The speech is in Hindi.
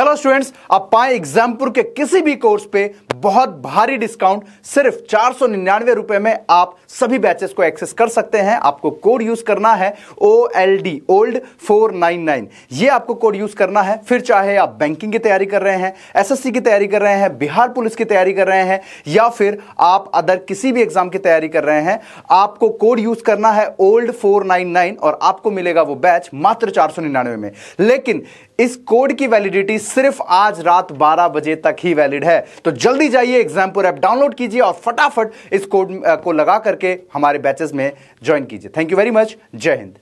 हेलो स्टूडेंट्स आप पाए एग्जामपुर के किसी भी कोर्स पे बहुत भारी डिस्काउंट सिर्फ चार सौ निन्यानवे रुपए में आप सभी बैचेस को एक्सेस कर सकते हैं आपको कोड यूज करना है O L D old four nine nine ये आपको कोड यूज करना है फिर चाहे आप बैंकिंग की तैयारी कर रहे हैं एसएससी की तैयारी कर रहे हैं बिहार पुलिस की तैयारी कर रहे हैं या फिर आप अदर किसी भी एग्जाम की तैयारी कर रहे हैं आपको कोड यूज करना है ओल्ड फोर नाइन नाइन और आपको मिलेगा वो बैच मात्र चार सौ निन्यानवे में लेकिन इस कोड की वैलिडिटी सिर्फ आज रात 12 बजे तक ही वैलिड है तो जल्दी जाइए एग्जामपुर ऐप डाउनलोड कीजिए और फटाफट इस कोड को लगा करके हमारे बैचेस में ज्वाइन कीजिए थैंक यू वेरी मच जय हिंद